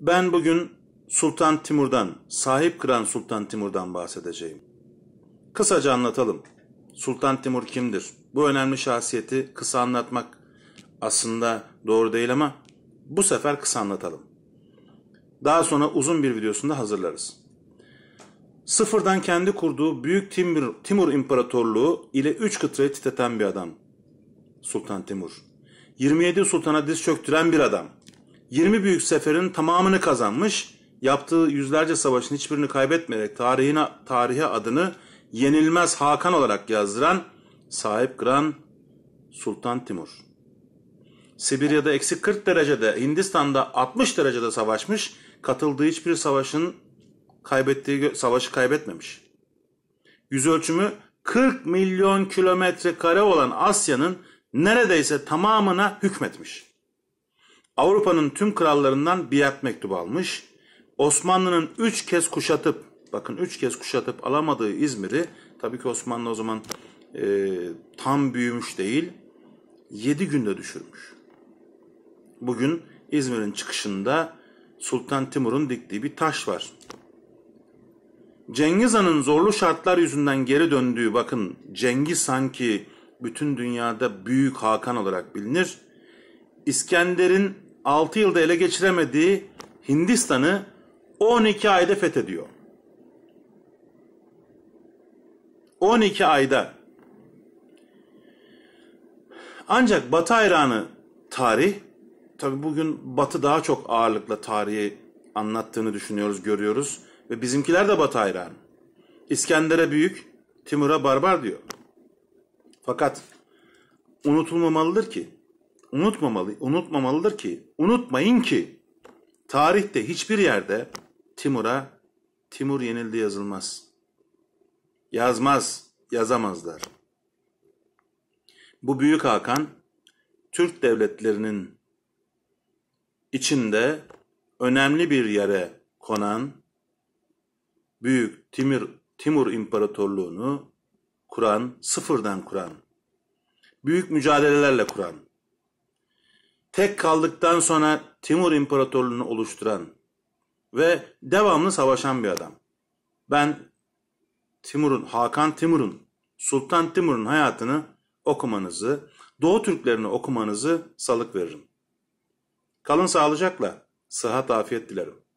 Ben bugün Sultan Timur'dan, sahip kıran Sultan Timur'dan bahsedeceğim. Kısaca anlatalım. Sultan Timur kimdir? Bu önemli şahsiyeti kısa anlatmak aslında doğru değil ama bu sefer kısa anlatalım. Daha sonra uzun bir videosunda hazırlarız. Sıfırdan kendi kurduğu Büyük Timur, Timur İmparatorluğu ile üç kıtayı titreten bir adam. Sultan Timur. 27 sultana diz çöktüren bir adam. 20 büyük seferin tamamını kazanmış, yaptığı yüzlerce savaşın hiçbirini kaybetmeyerek tarihine, tarihe adını yenilmez Hakan olarak yazdıran sahip Gran Sultan Timur. Sibirya'da eksi 40 derecede, Hindistan'da 60 derecede savaşmış, katıldığı hiçbir savaşın kaybettiği savaşı kaybetmemiş. Yüz ölçümü 40 milyon kilometre kare olan Asya'nın neredeyse tamamına hükmetmiş. Avrupa'nın tüm krallarından biat mektubu almış. Osmanlı'nın üç kez kuşatıp, bakın üç kez kuşatıp alamadığı İzmir'i, tabii ki Osmanlı o zaman e, tam büyümüş değil, yedi günde düşürmüş. Bugün İzmir'in çıkışında Sultan Timur'un diktiği bir taş var. Cengiz Han'ın zorlu şartlar yüzünden geri döndüğü bakın Cengiz sanki bütün dünyada büyük Hakan olarak bilinir. İskender'in 6 yılda ele geçiremediği Hindistan'ı 12 ayda fethediyor. 12 ayda. Ancak Batı hayranı tarih, tabi bugün Batı daha çok ağırlıkla tarihi anlattığını düşünüyoruz, görüyoruz. Ve bizimkiler de Batı hayranı. İskender'e büyük, Timur'a barbar diyor. Fakat unutulmamalıdır ki unutmamalı, unutmamalıdır ki, unutmayın ki tarihte hiçbir yerde Timur'a Timur yenildi yazılmaz. Yazmaz, yazamazlar. Bu Büyük Hakan Türk devletlerinin içinde önemli bir yere konan Büyük Timur, Timur İmparatorluğunu kuran, sıfırdan kuran, büyük mücadelelerle kuran, tek kaldıktan sonra Timur İmparatorluğunu oluşturan ve devamlı savaşan bir adam. Ben Timur'un, Hakan Timur'un, Sultan Timur'un hayatını okumanızı, Doğu Türklerini okumanızı salık veririm. Kalın sağlıcakla, sıhhat afiyet dilerim.